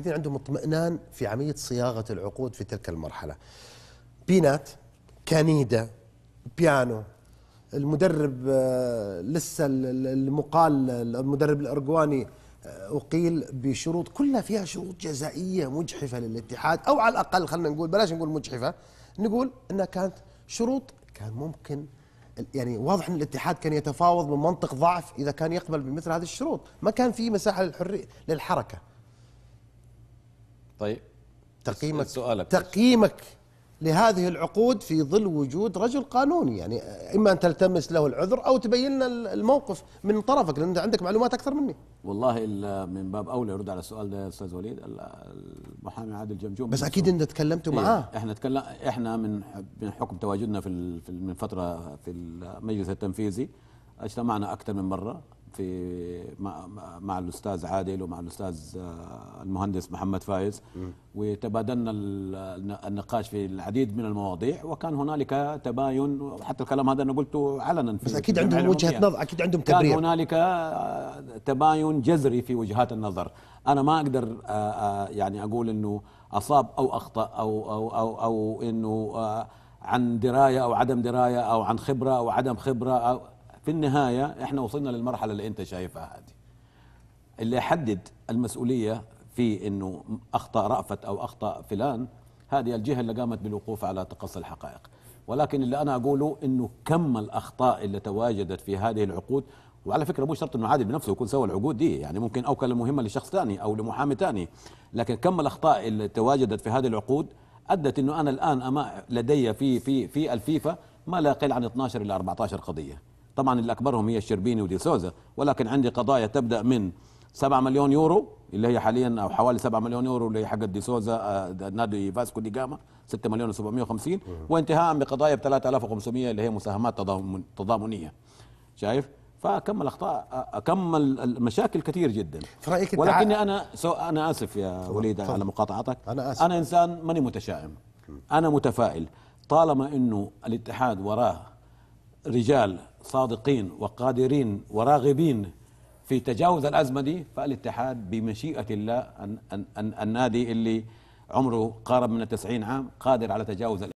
قاعدين عندهم اطمئنان في عملية صياغة العقود في تلك المرحلة بينات كنيدة بيانو المدرب آه، لسه المقال المدرب الأرجواني آه، أقيل بشروط كلها فيها شروط جزائية مجحفة للاتحاد أو على الأقل خلينا نقول بلاش نقول مجحفة نقول أنها كانت شروط كان ممكن يعني واضح ان الاتحاد كان يتفاوض من منطق ضعف اذا كان يقبل بمثل هذه الشروط، ما كان في مساحه للحريه للحركه. طيب تقييمك سؤالك تقييمك لهذه العقود في ظل وجود رجل قانوني يعني اما ان تلتمس له العذر او تبين لنا الموقف من طرفك لان انت عندك معلومات اكثر مني. والله الا من باب اولى يرد على السؤال ده استاذ وليد المحامي عادل جمجوم بس اكيد انت تكلمتوا معاه إيه، احنا تكلم احنا من من حكم تواجدنا في من فتره في المجلس التنفيذي اجتمعنا اكثر من مره في مع, مع الاستاذ عادل ومع الاستاذ آه، المهندس محمد فايز وتبادلنا النقاش في العديد من المواضيع وكان هنالك تباين وحتى الكلام هذا انا قلته علنا في بس اكيد عندهم وجهه نظر اكيد عندهم تبرير كان هنالك آه، تباين جذري في وجهات النظر انا ما اقدر آه، يعني اقول انه اصاب او اخطا او او او, أو انه عن درايه او عدم درايه او عن خبره او عدم خبره أو في النهايه احنا وصلنا للمرحله اللي انت شايفها هذه اللي يحدد المسؤوليه في انه اخطا رأفت او اخطا فلان هذه الجهه اللي قامت بالوقوف على تقصي الحقائق ولكن اللي انا اقوله انه كم الاخطاء اللي تواجدت في هذه العقود وعلى فكره مو شرط انه عادل بنفسه يكون سوى العقود دي يعني ممكن اوكل المهمه لشخص ثاني او لمحامي ثاني لكن كم الاخطاء اللي تواجدت في هذه العقود ادت انه انا الان أما لدي في في في الفيفا ما لا يقل عن 12 الى 14 قضيه طبعا اللي اكبرهم هي الشربيني ودي سوزا ولكن عندي قضايا تبدا من 7 مليون يورو اللي هي حاليا او حوالي 7 مليون يورو اللي هي حق دي سوزا آه، نادي فاسكو دي جاما 6 مليون و750 وانتهاء بقضايا ب 3500 اللي هي مساهمات تضامن تضامنيه شايف فكم الاخطاء كم المشاكل كثير جدا في رايك ولكني انا سو انا اسف يا وليد على مقاطعتك انا اسف انا انسان ماني متشائم انا متفائل طالما انه الاتحاد وراه رجال صادقين وقادرين وراغبين في تجاوز الأزمة دي فالاتحاد بمشيئة الله أن أن أن النادي اللي عمره قارب من التسعين عام قادر على تجاوز